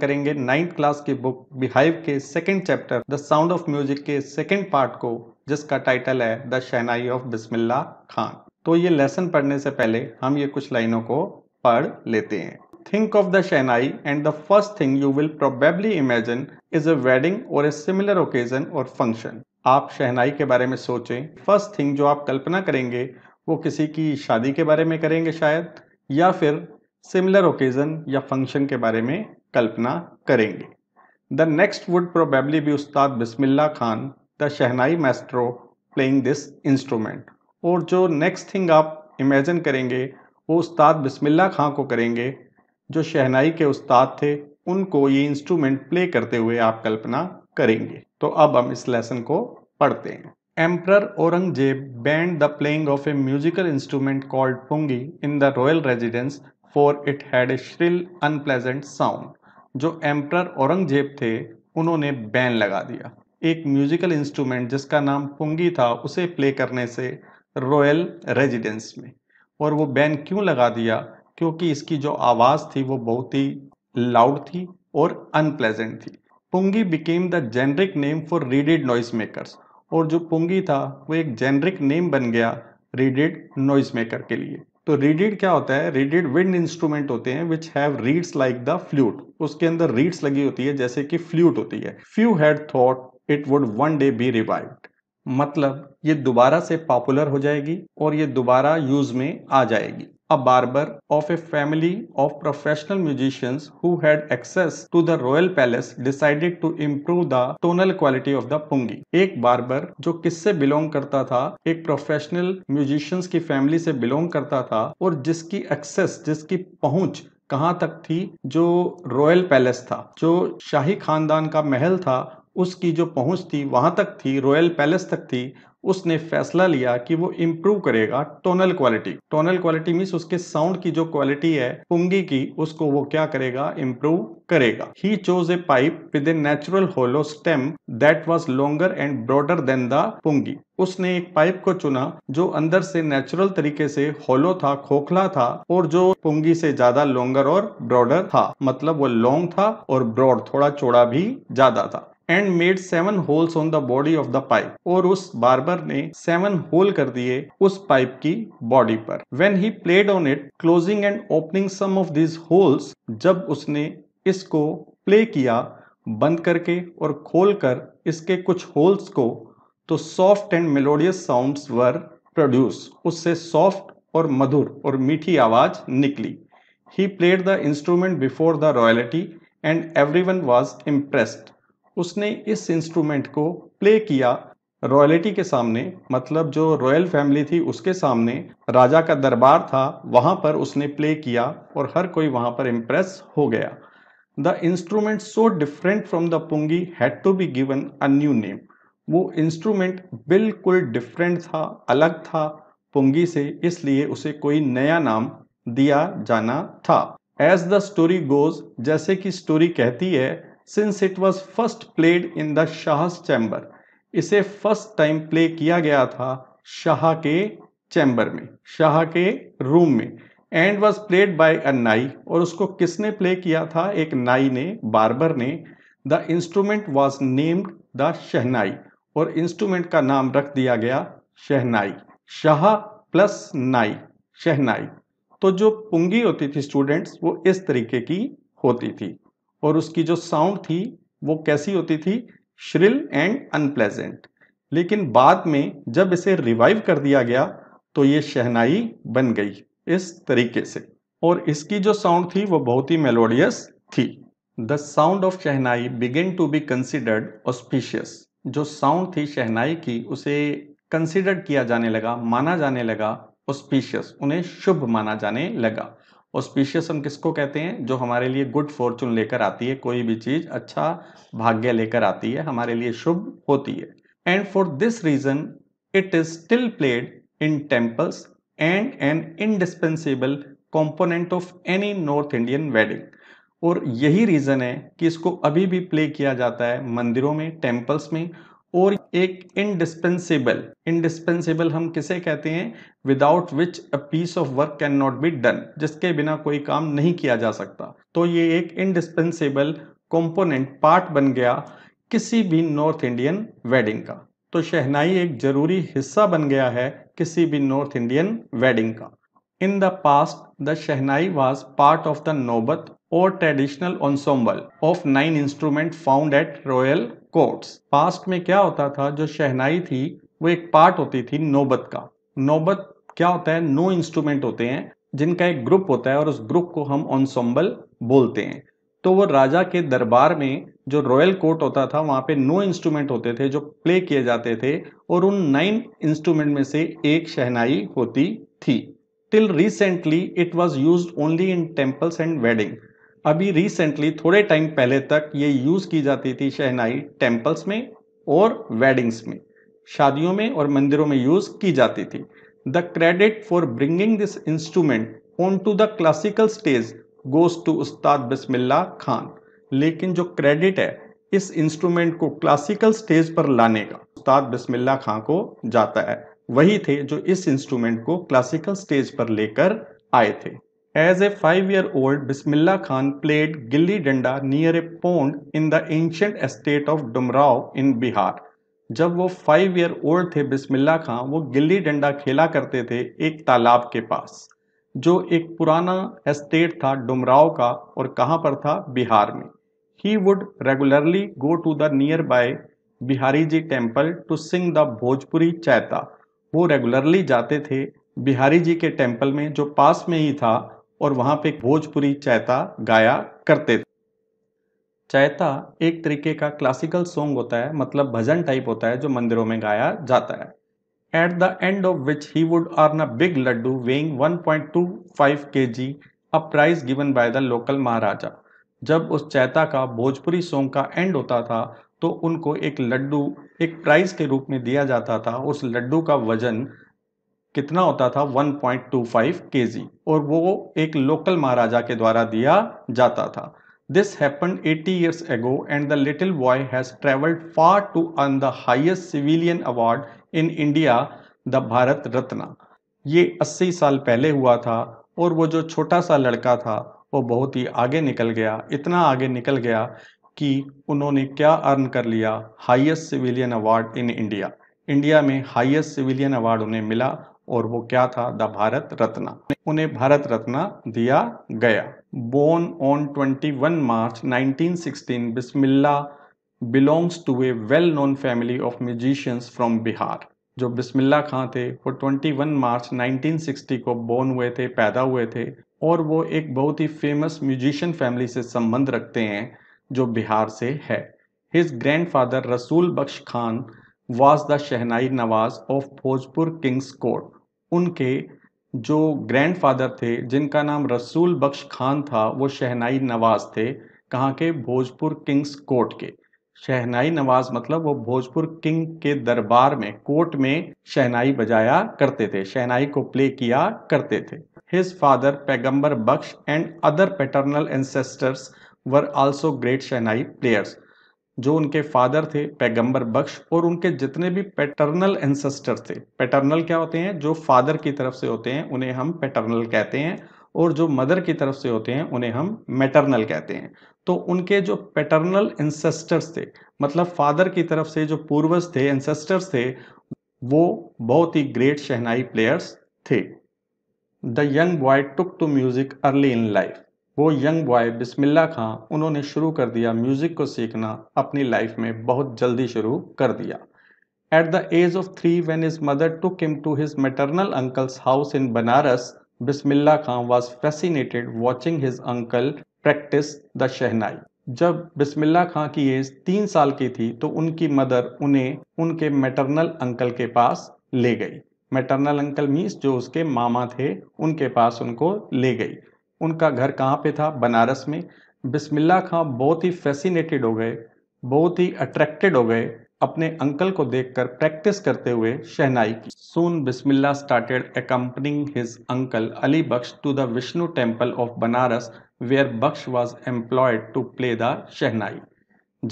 करेंगे ninth class की book Beehive के second chapter the sound of music के सेकंड पार्ट को जिसका टाइटल है द शहनाई ऑफ बिस्मिल्ला खान तो ये लेसन पढ़ने से पहले हम ये कुछ लाइनों को पढ़ लेते हैं think of the shehnai and the first thing you will probably imagine is a wedding और ए सिमिलर ओकेजन और फंक्शन आप शहनाई के बारे में सोचें फर्स्ट थिंग जो आप कल्पना करेंगे वो किसी की शादी के बारे में करेंगे शायद या फिर सिमिलर ओकेजन या फंक्शन के बारे में कल्पना करेंगे the next would probably be ustad Bismillah Khan the shehnai maestro playing this instrument और जो नेक्स्ट थिंग आप इमेजिन करेंगे वो उस्ताद बिस्मिल्ला खां को करेंगे जो शहनाई के उस्ताद थे उनको ये इंस्ट्रूमेंट प्ले करते हुए आप कल्पना करेंगे तो अब हम इस लेसन को पढ़ते हैं emperor Aurangzeb banned the playing of a musical instrument called pungi in the royal residence for it had a shrill unpleasant sound जो एम्प्रर औरंगजेब थे उन्होंने बैन लगा दिया एक म्यूजिकल इंस्ट्रूमेंट जिसका नाम पुंगी था उसे प्ले करने से रॉयल रेजिडेंस में और वो बैन क्यों लगा दिया क्योंकि इसकी जो आवाज़ थी वो बहुत ही लाउड थी और अनप्लेजेंट थी pungi became the generic name for reeded noise makers और जो पुंगी था वो एक जेनरिक नेम बन गया रीडेड नॉइस मेकर के लिए तो रीडिड क्या होता है रीडिड विंड इंस्ट्रूमेंट होते हैं which have reeds like the flute उसके अंदर रीड्स लगी होती है जैसे कि फ्लूट होती है few had thought it would one day be revived मतलब ये दोबारा से पॉपुलर हो जाएगी और ये दोबारा यूज में आ जाएगी a barber of a family of professional musicians who had access to the royal palace decided to improve the tonal quality of the pungi ek barber जो किससे belong karta tha ek professional musicians ki family se belong karta tha aur jiski access jiski pahunch कहाँ तक थी जो royal palace था जो शाही खानदान का महल था उसकी जो पहुंच थी वहां तक थी रॉयल पैलेस तक थी उसने फैसला लिया कि वो इम्प्रूव करेगा tonal quality tonal quality means उसके साउंड की जो क्वालिटी है पुंगी की उसको वो क्या करेगा इम्प्रूव करेगा he chose a pipe with a natural hollow stem that was longer and broader than the pungi उसने एक पाइप को चुना जो अंदर से नेचुरल तरीके से होलो था खोखला था और जो पुंगी से ज्यादा लॉन्गर और ब्रॉडर था मतलब वो लॉन्ग था और ब्रॉड थोड़ा चौड़ा भी ज्यादा था and made seven holes on the body of the pipe और उस बार्बर ने सेवन होल कर दिए उस पाइप की बॉडी पर when he played on it closing and opening some of this holes जब उसने इसको प्ले किया बंद करके और खोलकर इसके कुछ होल्स को तो soft and melodious sounds were produced उससे सॉफ्ट और मधुर और मीठी आवाज निकली he played the instrument before the royalty and everyone was impressed उसने इस इंस्ट्रूमेंट को प्ले किया रॉयलिटी के सामने मतलब जो रॉयल फैमिली थी उसके सामने राजा का दरबार था वहां पर उसने प्ले किया और हर कोई वहां पर इम्प्रेस हो गया the instrument so different from the pungi had to be given a new name वो इंस्ट्रूमेंट बिल्कुल डिफरेंट था अलग था पुंगी से इसलिए उसे कोई नया नाम दिया जाना था एज द स्टोरी गोज जैसे कि स्टोरी कहती है since it was first played in the Shah's chamber इसे फर्स्ट टाइम प्ले किया गया था शाह के चैम्बर में शाह के रूम में and was played by a nai और उसको किसने प्ले किया था एक नाई ने बारबर ने the instrument was named the shehnai और इंस्ट्रूमेंट का नाम रख दिया गया शहनाई शाह प्लस नाई शहनाई तो जो पुंगी होती थी स्टूडेंट्स वो इस तरीके की होती थी और उसकी जो साउंड थी वो कैसी होती थी श्रिल एंड अनप्लेजेंट लेकिन बाद में जब इसे रिवाइव कर दिया गया तो ये शहनाई बन गई इस तरीके से और इसकी जो साउंड थी वो बहुत ही मेलोडियस थी the sound of shehnai begin to be considered auspicious जो साउंड थी शहनाई की उसे कंसिडर्ड किया जाने लगा माना जाने लगा ऑस्पिशियस उन्हें शुभ माना जाने लगा ऑस्पिशियस हम किसको कहते हैं जो हमारे लिए गुड फॉर्चून लेकर आती है कोई भी चीज़ अच्छा भाग्य लेकर आती है हमारे लिए शुभ होती है and for this reason it is still played in temples and an indispensable component of any North Indian wedding और यही रीज़न है कि इसको अभी भी प्ले किया जाता है मंदिरों में टेम्पल्स में और एक इनडिस्पेंसेबल इनडिस्पेंसिबल हम किसे कहते हैं without which a piece of work can not be done जिसके बिना कोई काम नहीं किया जा सकता तो ये एक इनडिस्पेंसिबल कॉम्पोनेंट पार्ट बन गया किसी भी नॉर्थ इंडियन वेडिंग का तो शहनाई एक जरूरी हिस्सा बन गया है किसी भी नॉर्थ इंडियन वेडिंग का in the past the shehnai was part of the naubat और traditional ensemble of nine instrument found at royal courts past में क्या होता था जो शहनाई थी वो एक पार्ट होती थी नौबत का नौबत क्या होता है नो इंस्ट्रूमेंट होते हैं जिनका एक ग्रुप होता है और उस ग्रुप को हम ऑनसम्बल बोलते हैं तो वो राजा के दरबार में जो रॉयल कोर्ट होता था वहां पे नौ इंस्ट्रूमेंट होते थे जो प्ले किए जाते थे और उन नाइन इंस्ट्रूमेंट में से एक शहनाई होती थी till recently it was use only in temples and wedding अभी रिसेंटली थोड़े टाइम पहले तक ये यूज़ की जाती थी शहनाई टेम्पल्स में और वेडिंग्स में शादियों में और मंदिरों में यूज़ की जाती थी the credit for bringing this instrument on to the classical stage goes to ustad Bismillah Khan लेकिन जो क्रेडिट है इस इंस्ट्रूमेंट को क्लासिकल स्टेज पर लाने का उस्ताद बिस्मिल्ला खां को जाता है वही थे जो इस इंस्ट्रूमेंट को क्लासिकल स्टेज पर लेकर आए थे as a five year old Bismillah Khan played gilli danda near a pond in the ancient estate of Dumraon in Bihar जब वो फाइव ईयर ओल्ड थे बिस्मिल्ला खान वो गिल्ली डंडा खेला करते थे एक तालाब के पास जो एक पुराना एस्टेट था डुमराव का और कहाँ पर था बिहार में he would regularly go to the nearby Bihari ji temple to sing the Bhojpuri chaita वो रेगुलरली जाते थे बिहारी जी के टेम्पल में जो पास में ही था और वहां पे भोजपुरी चैता गाया करते थे चैता एक तरीके का क्लासिकल सॉन्ग होता है मतलब भजन टाइप होता है जो मंदिरों में गाया जाता है at the end of which he would earn a big laddu weighing 1.25 kg a prize given by the local Maharaja जब उस चैता का भोजपुरी सॉन्ग का एंड होता था तो उनको एक लड्डू एक प्राइज के रूप में दिया जाता था उस लड्डू का वजन कितना होता था 1.25 केजी और वो एक लोकल महाराजा के द्वारा दिया जाता था this happen 80 years ago and the little boy has travelled far to earn the highest civilian award in India the Bharat Ratna ये 80 साल पहले हुआ था और वो जो छोटा सा लड़का था वो बहुत ही आगे निकल गया इतना आगे निकल गया कि उन्होंने क्या अर्न कर लिया highest civilian award in India India में हाईएस्ट सिविलियन अवार्ड उन्हें मिला और वो क्या था द भारत रत्न उन्हें भारत रत्न दिया गया born on 21 March 1916 Bismillah belongs to a well known family of musicians from Bihar जो बिस्मिल्ला खां थे वो 21 मार्च 1960 को बोर्न हुए थे पैदा हुए थे और वो एक बहुत ही फेमस म्यूजिशियन फैमिली से संबंध रखते हैं जो बिहार से है his grandfather Rasool Bakhsh Khan was the shehnai nawaz of Bhojpur king's court उनके जो ग्रैंडफादर थे जिनका नाम रसूल बख्श खान था वो शहनाई नवाज थे कहाँ के भोजपुर किंग्स कोर्ट के शहनाई नवाज मतलब वो भोजपुर किंग के दरबार में कोर्ट में शहनाई बजाया करते थे शहनाई को प्ले किया करते थे his father Paigambar Bakhsh and other paternal ancestors were also great shehnai players जो उनके फादर थे पैगंबर बख्श और उनके जितने भी पैटर्नल एंसेस्टर थे पैटर्नल क्या होते हैं जो फादर की तरफ से होते हैं उन्हें हम पैटर्नल कहते हैं और जो मदर की तरफ से होते हैं उन्हें हम मैटर्नल कहते हैं तो उनके जो पैटर्नल एंसेस्टर्स थे मतलब फादर की तरफ से जो पूर्वज थे एंसेस्टर्स थे वो बहुत ही ग्रेट शहनाई प्लेयर्स थे the young boy took to music early in life वो यंग बॉय बिस्मिल्ला खां उन्होंने शुरू कर दिया म्यूज़िक को सीखना अपनी लाइफ में बहुत जल्दी शुरू कर दिया at the age of three when his mother took him to his maternal uncle's house in Banaras Bismillah Khan was fascinated watching his uncle practise the shehnai जब बिस्मिल्ला खां की एज तीन साल की थी तो उनकी मदर उन्हें उनके मेटरनल अंकल के पास ले गई मेटरनल अंकल मीस जो उसके मामा थे उनके पास उनको ले गई उनका घर कहाँ पे था बनारस में बिस्मिल्ला खां बहुत ही फैसिनेटेड हो गए बहुत ही अट्रैक्टेड हो गए अपने अंकल को देखकर प्रैक्टिस करते हुए शहनाई की soon Bismillah started accompanying his uncle Ali Bakhsh to the Vishnu temple of Banaras where Bakhsh was employed to play the shehnai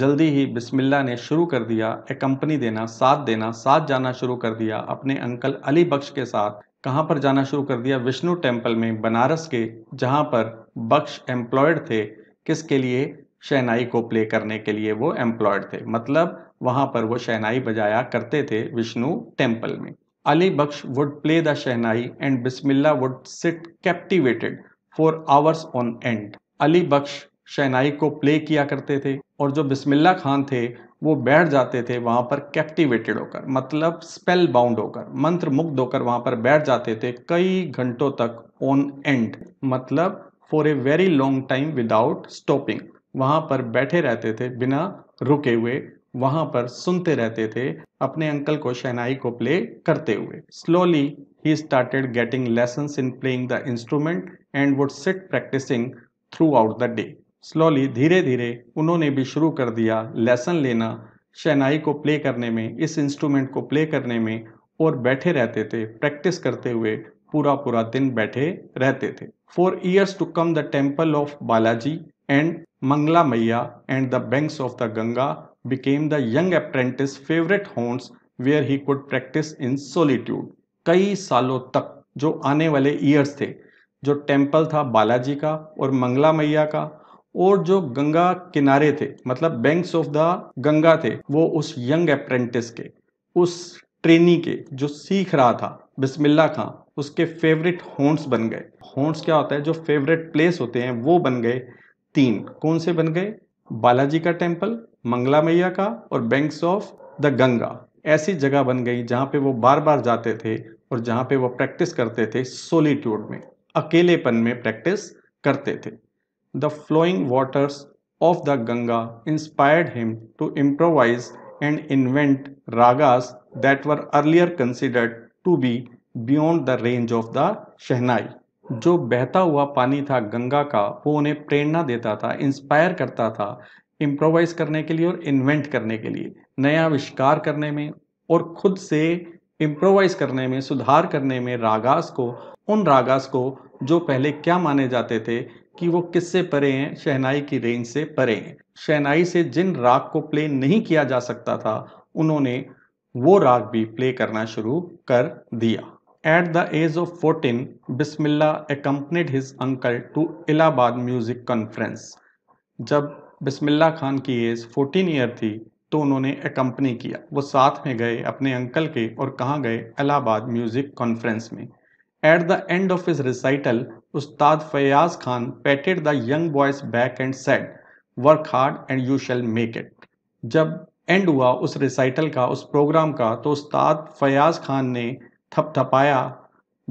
जल्दी ही बिस्मिल्ला ने शुरू कर दिया एकम्पनी देना साथ देना साथ जाना शुरू कर दिया अपने अंकल अली बख्श के साथ कहाँ पर जाना शुरू कर दिया विष्णु टेम्पल में बनारस के जहाँ पर बख्श एम्प्लॉयड थे किसके लिए शहनाई को प्ले करने के लिए वो एम्प्लॉयड थे मतलब वहाँ पर वो शहनाई बजाया करते थे विष्णु टेम्पल में Ali Bakhsh would play the shehnai and Bismillah would sit captivated for hours on end Ali Bakhsh shehnai को प्ले किया करते थे और जो बिस्मिल्ला खान थे वो बैठ जाते थे वहाँ पर कैप्टिवेटेड होकर मतलब स्पेल बाउंड होकर मंत्र मुग्ध होकर वहाँ पर बैठ जाते थे कई घंटों तक ऑन एंड मतलब for a very long time without stopping वहाँ पर बैठे रहते थे बिना रुके हुए वहाँ पर सुनते रहते थे अपने अंकल को शहनाई को प्ले करते हुए slowly he started getting lesson in playing the instrument and would sit practising throughout the day slowly धीरे धीरे उन्होंने भी शुरू कर दिया लेसन लेना शहनाई को प्ले करने में इस इंस्ट्रूमेंट को प्ले करने में और बैठे रहते थे प्रैक्टिस करते हुए पूरा पूरा दिन बैठे रहते थे for years to come the temple of Balaji and Mangla Maiya and the banks of the Ganga became the young apprentice favourite haunts where he could practise in solitude कई सालों तक जो आने वाले ईयर्स थे जो टेम्पल था बालाजी का और मंगला मैया का और जो गंगा किनारे थे मतलब बैंक्स ऑफ द गंगा थे वो उस यंग अप्रेंटिस के उस ट्रेनी के जो सीख रहा था बिस्मिल्ला खां उसके फेवरेट हॉन्ट्स बन गए हॉन्ट्स क्या होता है जो फेवरेट प्लेस होते हैं वो बन गए तीन कौन से बन गए बालाजी का टेम्पल मंगला मैया का और बैंक्स ऑफ द गंगा ऐसी जगह बन गई जहाँ पे वो बार बार जाते थे और जहाँ पे वो प्रैक्टिस करते थे सोलिट्यूड में अकेलेपन में प्रैक्टिस करते थे the flowing waters of the Ganga inspired him to improvise and invent ragas that were earlier considered to be beyond the range of the शहनाई जो बहता हुआ पानी था गंगा का वो उन्हें प्रेरणा देता था इंस्पायर करता था इम्प्रोवाइज करने के लिए और इन्वेंट करने के लिए नया आविष्कार करने में और खुद से इम्प्रोवाइज करने में सुधार करने में रागास को उन रागास को जो पहले क्या माने जाते थे कि वो किससे परे हैं शहनाई की रेंज से परे हैं शहनाई से जिन राग को प्ले नहीं किया जा सकता था उन्होंने वो राग भी प्ले करना शुरू कर दिया at the age of fourteen Bismillah accompanied his uncle to Allahabad music conference जब बिस्मिल्ला खान की एज फोर्टीन ईयर थी तो उन्होंने एकम्पनी किया वो साथ में गए अपने अंकल के और कहाँ गए इलाहाबाद म्यूजिक कॉन्फ्रेंस में at the end of his recital ustad Fayaz Khan patted the young boy's back and said work hard and you shall make it जब एंड हुआ उस रिसाइटल का उस प्रोग्राम का तो उस्ताद फयाज खान ने थपथपाया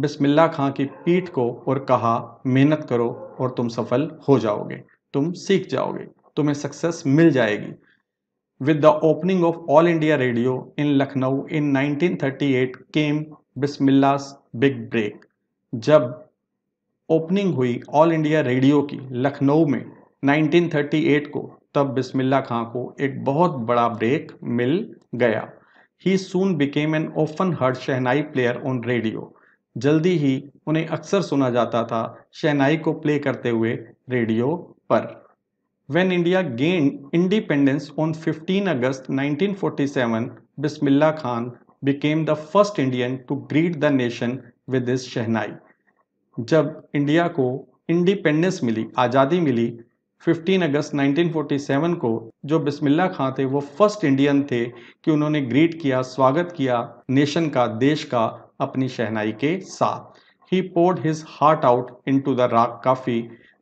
बिस्मिल्ला खां की पीठ को और कहा मेहनत करो और तुम सफल हो जाओगे तुम सीख जाओगे तुम्हें सक्सेस मिल जाएगी with the opening of All India Radio in Lucknow in 1938 came Bismillah's big break जब ओपनिंग हुई ऑल इंडिया रेडियो की लखनऊ में 1938 को तब बिस्मिल्ला खां को एक बहुत बड़ा ब्रेक मिल गया ही soon became an often heard shehnai player on radio जल्दी ही उन्हें अक्सर सुना जाता था शहनाई को प्ले करते हुए रेडियो पर when India gained independence on 15 August 1947 Bismillah Khan became the first Indian to greet the nation with his shehnai जब इंडिया को इंडिपेंडेंस मिली आज़ादी मिली 15 अगस्त 1947 को जो बिस्मिल्ला खां थे वो फर्स्ट इंडियन थे कि उन्होंने ग्रीट किया स्वागत किया नेशन का देश का अपनी शहनाई के साथ ही poured his heart out into the raag Kafi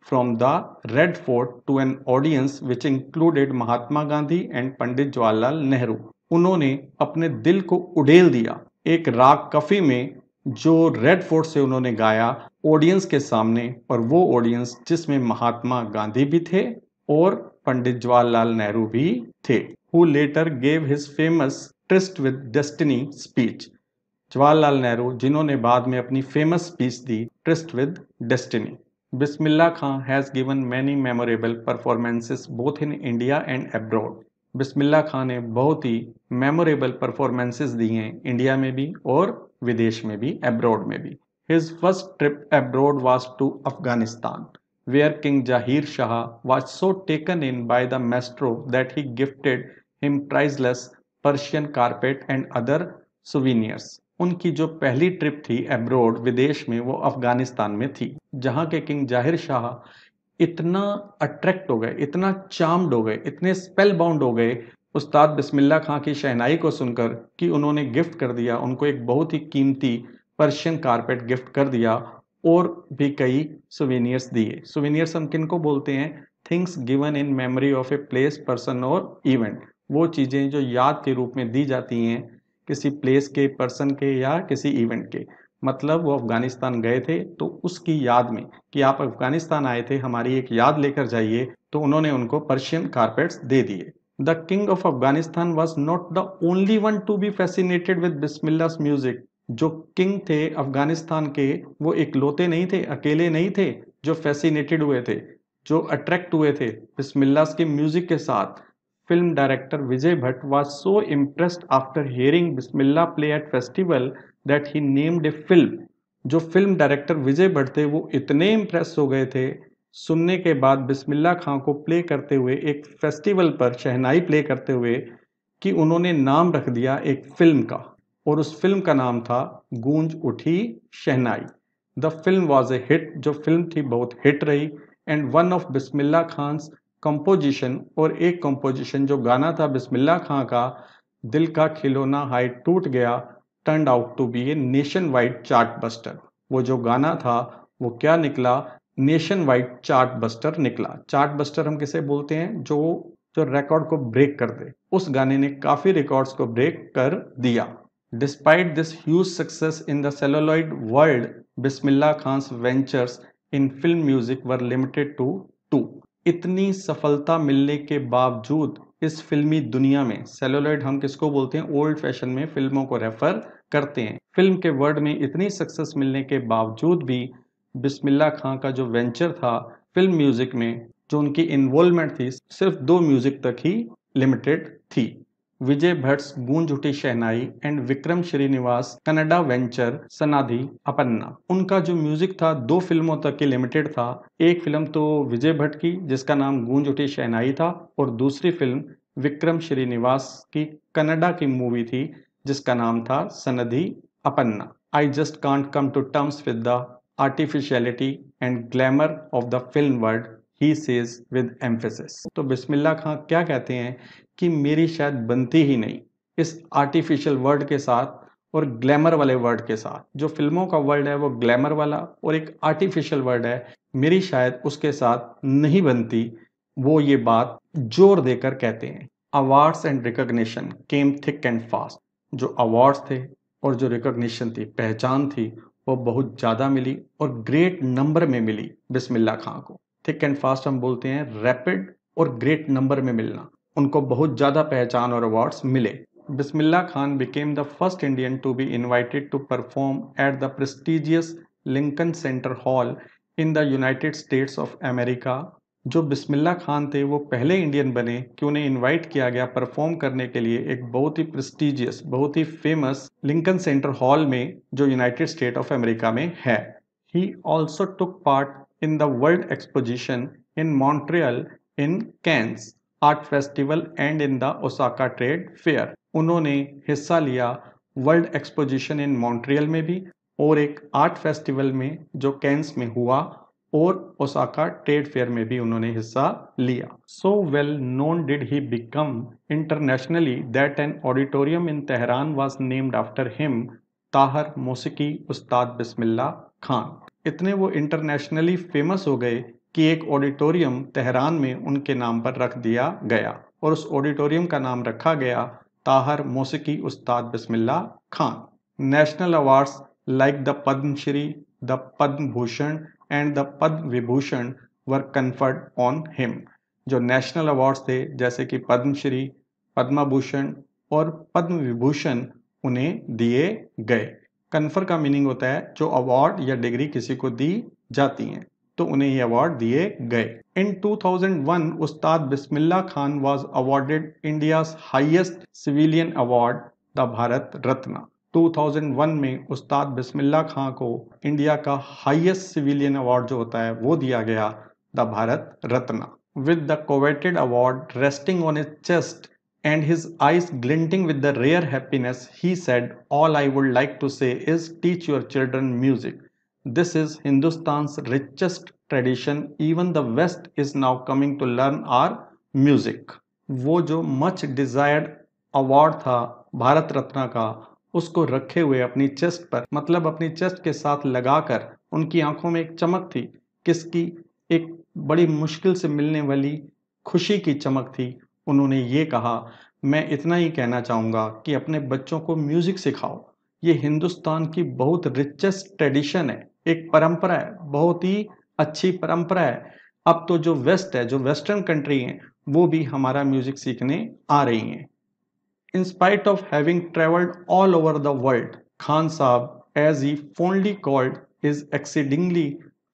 from the Red Fort to an audience which included Mahatma Gandhi and Pandit Jawaharlal Nehru उन्होंने अपने दिल को उडेल दिया एक राग कफी में जो रेड फोर्ट से उन्होंने गाया ऑडियंस के सामने पर वो ऑडियंस जिसमें महात्मा गांधी भी थे और पंडित जवाहरलाल नेहरू भी थे who later gave his famous tryst with destiny speech Jawaharlal Nehru जिन्होंने बाद में अपनी फेमस स्पीच दी tryst with destiny Bismillah Khan has given many memorable performances both in India and abroad Bismillah Khan ने बहुत ही मेमोरेबल परफॉर्मेंसेस दी हैं इंडिया में भी और विदेश में भी एब्रॉड में भी His first trip abroad was to Afghanistan, where King Jahir Shah was so taken in by the maestro that he gifted him priceless Persian carpet and other souvenirs. उनकी जो पहली ट्रिप थी एब्रोड विदेश में वो अफगानिस्तान में थी जहाँ के किंग जाहिर शाह इतना अट्रैक्ट हो गए इतना चार्म्ड हो गए इतने स्पेल बाउंड हो गए उस्ताद बिस्मिल्ला खां की शहनाई को सुनकर कि उन्होंने गिफ्ट कर दिया उनको एक बहुत ही कीमती पर्शियन कारपेट गिफ्ट कर दिया और भी कई सुवेनियर्स दिए सुवेनियर्स हम किन को बोलते हैं things given in memory of a place person और इवेंट वो चीज़ें जो याद के रूप में दी जाती हैं किसी प्लेस के पर्सन के या किसी इवेंट के मतलब वो अफ़गानिस्तान गए थे तो उसकी याद में कि आप अफ़गानिस्तान आए थे हमारी एक याद लेकर जाइए तो उन्होंने उनको पर्शियन कारपेट्स दे दिए the king of Afghanistan was not the only one to be fascinated with Bismillah's music जो किंग थे अफगानिस्तान के वो इकलौते नहीं थे अकेले नहीं थे जो फैसिनेटेड हुए थे जो अट्रैक्ट हुए थे बिस्मिल्लास के म्यूज़िक के साथ film director Vijay Bhatt was so impressed after hearing Bismillah play at festival that he named a film जो फिल्म डायरेक्टर विजय भट्ट थे वो इतने इम्प्रेस हो गए थे सुनने के बाद बिस्मिल्ला खां को प्ले करते हुए एक फेस्टिवल पर शहनाई प्ले करते हुए कि उन्होंने नाम रख दिया एक फिल्म का और उस फिल्म का नाम था Goonj Uthi Shehnai the film was a hit जो फिल्म थी बहुत हिट रही and one of Bismillah Khan composition और एक कंपोजिशन जो गाना था बिस्मिल्ला खान का दिल का खिलौना हाई टूट गया turned out to be a nationwide chartbuster वो जो गाना था वो क्या निकला नेशन वाइड चार्ट बस्टर निकला चार्ट बस्टर हम किसे बोलते हैं जो जो रिकॉर्ड को ब्रेक कर दे उस गाने ने काफ़ी रिकॉर्ड्स को ब्रेक कर दिया Despite this huge success in the celluloid world, Bismillah Khan's ventures in film music were limited to to इतनी सफलता मिलने के बावजूद इस फिल्मी दुनिया में सेलोलॉइड हम किसको बोलते हैं ओल्ड फैशन में फिल्मों को रेफर करते हैं फिल्म के वर्ल्ड में इतनी सक्सेस मिलने के बावजूद भी बिस्मिल्ला खां का जो वेंचर था फिल्म म्यूजिक में जो उनकी इन्वॉल्वमेंट थी सिर्फ दो म्यूजिक तक ही लिमिटेड थी विजय भट्ट बूंद उठी शहनाई एंड विक्रम श्रीनिवास कनाडा वेंचर सनाधि अपन्ना उनका जो म्यूजिक था दो फिल्मों तक के लिमिटेड था एक फिल्म तो विजय भट्ट की जिसका नाम गूंज उठी शहनाई था और दूसरी फिल्म विक्रम श्रीनिवास की कनाडा की मूवी थी जिसका नाम था Sanaadi Appanna I just can't come to terms with the artificiality and glamour of the film world he says with emphasis तो बिस्मिल्ला खां क्या कहते हैं कि मेरी शायद बनती ही नहीं इस आर्टिफिशियल वर्ड के साथ और ग्लैमर वाले वर्ड के साथ जो फिल्मों का वर्ड है वो ग्लैमर वाला और एक आर्टिफिशियल वर्ड है मेरी शायद उसके साथ नहीं बनती वो ये बात जोर देकर कहते हैं awards and recognition came thick and fast जो अवार्ड्स थे और जो रिकग्निशन थी पहचान थी वो बहुत ज़्यादा मिली और ग्रेट नंबर में मिली बिस्मिल्ला खां को थिक एंड फास्ट हम बोलते हैं रैपिड और ग्रेट नंबर में मिलना उनको बहुत ज़्यादा पहचान और अवार्ड्स मिले Bismillah Khan became the first Indian to be invited to perform at the prestigious Lincoln Center hall in the United States of America जो बिस्मिल्ला खान थे वो पहले इंडियन बने कि उन्हें इनवाइट किया गया परफॉर्म करने के लिए एक बहुत ही प्रेस्टिजियस बहुत ही फेमस लिंकन सेंटर हॉल में जो यूनाइटेड स्टेट ऑफ अमेरिका में है he also took part in the World Exposition in Montreal, in Cannes art festival and in the Osaka trade fair उन्होंने हिस्सा लिया वर्ल्ड एक्सपोजिशन इन Montreal में भी और एक आर्ट फेस्टिवल में जो कैंस में हुआ और ओसाका ट्रेड फेयर में भी उन्होंने हिस्सा लिया so well known did he become internationally that an auditorium in Tehran was named after him Tahar Mosiqi Ustad Bismillah Khan इतने वो इंटरनेशनली फेमस हो गए कि एक ऑडिटोरियम तेहरान में उनके नाम पर रख दिया गया और उस ऑडिटोरियम का नाम रखा गया Tahar Mosiqi Ustad Bismillah Khan national awards like the Padmashri the Padma Bhushan and the Padma Vibhushan were conferred on him जो नेशनल अवार्ड्स थे जैसे कि पद्म पद्मा भूषण और पद्म विभूषण उन्हें दिए गए कन्फर का मीनिंग होता है जो अवार्ड या डिग्री किसी को दी जाती हैं तो उन्हें ये अवार्ड दिए गए in 2001 Ustad Bismillah Khan was awarded India highest civilian award the Bharat Ratna 2001 में उस्ताद बिस्मिल्ला खान को इंडिया का हाईएस्ट सिविलियन अवार्ड जो होता है वो दिया गया the Bharat Ratna with the coveted award resting on his chest and his eyes glinting with the rare happiness, he said, All I would like to say is teach your children music. This is Hindustan's richest tradition. Even the West is now coming to learn our music वो जो much desired award था भारत रत्न का उसको रखे हुए अपनी chest पर मतलब अपनी चेस्ट के साथ लगाकर unki aankhon mein ek chamak thi kiski ek badi mushkil se milne wali khushi ki chamak thi उन्होंने ये कहा मैं इतना ही कहना चाहूँगा कि अपने बच्चों को म्यूज़िक सिखाओ ये हिंदुस्तान की बहुत रिचेस्ट ट्रेडिशन है एक परंपरा है बहुत ही अच्छी परंपरा है अब तो जो वेस्ट है जो वेस्टर्न कंट्री हैं वो भी हमारा म्यूज़िक सीखने आ रही हैं in spite of having travelled all over the world Khan Sahab as he fondly called is exceedingly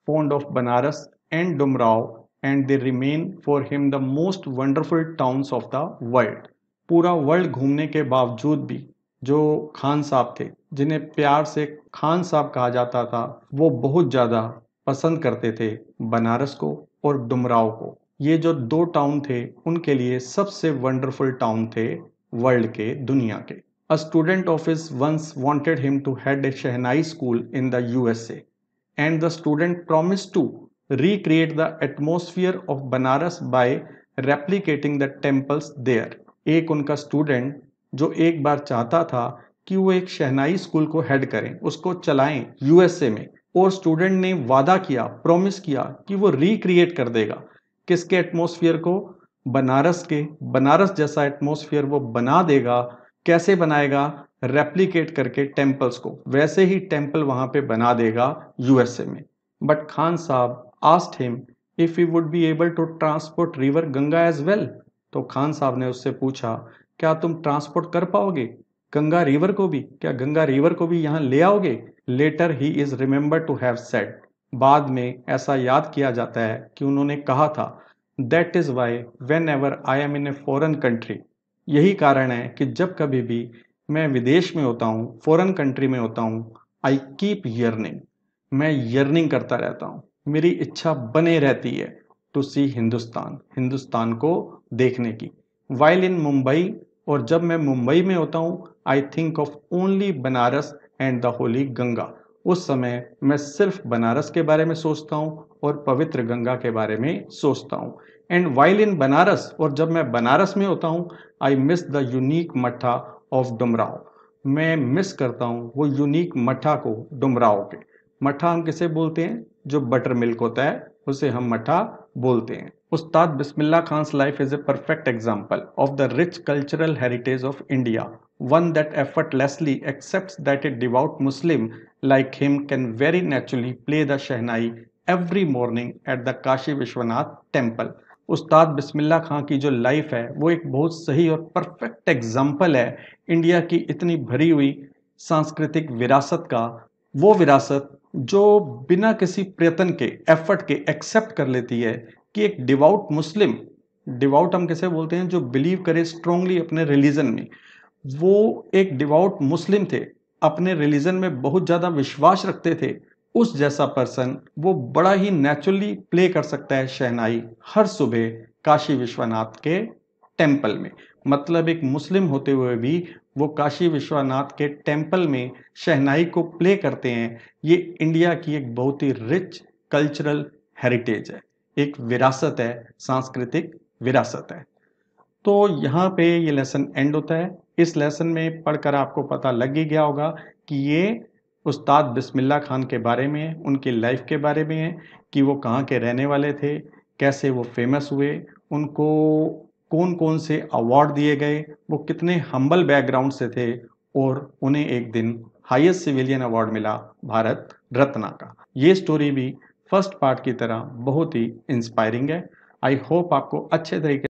fond of Banaras and Dumraon and they remain for him the most wonderful towns of the world पूरा world घूमने के बावजूद भी जो खान साहब थे जिन्हें प्यार से खान साहब कहा जाता था वो बहुत ज़्यादा पसंद करते थे बनारस को और डुमराव को ये जो दो टाउन थे उनके लिए सबसे वंडरफुल टाउन थे वर्ल्ड के दुनिया के a student of once wanted him to head a shehnai school in the a and the student promised to recreate the atmosphere of Banaras by replicating the temples there. एक उनका student जो एक बार चाहता था कि वो एक शहनाई स्कूल को हेड करें उसको चलाएं यूएसए में और स्टूडेंट ने वादा किया प्रॉमिस किया कि वो रिक्रिएट कर देगा किसके एटमोसफियर को बनारस के बनारस जैसा एटमोसफियर वो बना देगा कैसे बनाएगा रेप्लीकेट करके टेम्पल्स को वैसे ही टेम्पल वहां पे बना देगा यूएसए में बट खान साहब asked him if he would be able to transport river Ganga as well. तो खान साहब ने उससे पूछा क्या तुम ट्रांसपोर्ट कर पाओगे गंगा रिवर को भी क्या गंगा रिवर को भी यहाँ ले आओगे later he is remembered to have said बाद में ऐसा याद किया जाता है कि उन्होंने कहा था that is why whenever I am in a foreign country यही कारण है कि जब कभी भी मैं विदेश में होता हूँ फॉरन कंट्री में होता हूँ आई कीप यर्निंग मैं यर्निंग करता रहता हूँ मेरी इच्छा बने रहती है टू तो सी हिंदुस्तान हिंदुस्तान को देखने की वाइल इन मुंबई और जब मैं मुंबई में होता हूँ I think of only Banaras and the holy Ganga उस समय मैं सिर्फ बनारस के बारे में सोचता हूँ और पवित्र गंगा के बारे में सोचता हूँ एंड वाइल इन बनारस और जब मैं बनारस में होता हूँ I miss the unique matha of Dumraon मैं मिस करता हूँ वो यूनिक मठा को डुमराव के मट्ठा हम किसे बोलते हैं जो बटर मिल्क होता है उसे हम मट्ठा बोलते हैं Ustad Bismillah Khan life is a perfect example of the rich cultural heritage of India one that effortlessly accept that a devout Muslim like him can very naturally play the shehnai every morning at the Kashi Vishwanath temple Ustad Bismillah Khan की जो life है वो एक बहुत सही और perfect example है India की इतनी भरी हुई सांस्कृतिक विरासत का वो विरासत जो बिना किसी प्रयत्न के एफर्ट के एक्सेप्ट कर लेती है कि एक डिवाउट मुस्लिम डिवाउट हम कैसे बोलते हैं जो बिलीव करे स्ट्रोंगली अपने रिलीजन में वो एक डिवाउट मुस्लिम थे अपने रिलीजन में बहुत ज़्यादा विश्वास रखते थे उस जैसा पर्सन वो बड़ा ही नेचुरली प्ले कर सकता है शहनाई हर सुबह काशी विश्वनाथ के टेम्पल में मतलब एक मुस्लिम होते हुए भी वो काशी विश्वनाथ के टेम्पल में शहनाई को प्ले करते हैं ये इंडिया की एक बहुत ही रिच कल्चरल हेरिटेज है एक विरासत है सांस्कृतिक विरासत है तो यहाँ पे ये लेसन एंड होता है इस लेसन में पढ़कर आपको पता लग ही गया होगा कि ये उस्ताद बिस्मिल्ला खान के बारे में है उनकी लाइफ के बारे में है कि वो कहाँ के रहने वाले थे कैसे वो फेमस हुए उनको कौन कौन से अवार्ड दिए गए वो कितने हम्बल बैकग्राउंड से थे और उन्हें एक दिन हाईएस्ट सिविलियन अवार्ड मिला भारत रत्न का ये स्टोरी भी फर्स्ट पार्ट की तरह बहुत ही इंस्पायरिंग है आई होप आपको अच्छे तरीके